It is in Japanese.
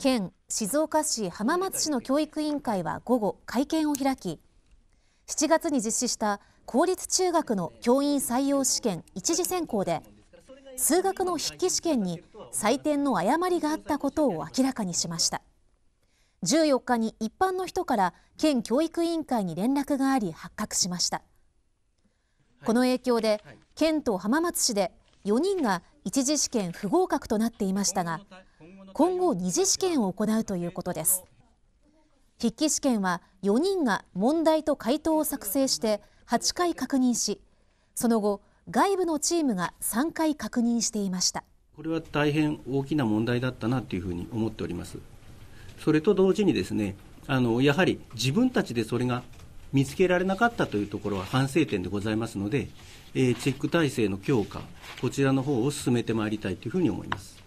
県静岡市浜松市の教育委員会は午後会見を開き7月に実施した公立中学の教員採用試験一次選考で数学の筆記試験に採点の誤りがあったことを明らかにしました14日に一般の人から県教育委員会に連絡があり発覚しましたこの影響で県と浜松市で4人が一次試験不合格となっていましたが今後二次試験を行うということです筆記試験は4人が問題と回答を作成して8回確認しその後外部のチームが3回確認していましたこれは大変大きな問題だったなというふうに思っておりますそれと同時にですねあのやはり自分たちでそれが見つけられなかったというところは反省点でございますので、えー、チェック体制の強化、こちらの方を進めてまいりたいというふうに思います。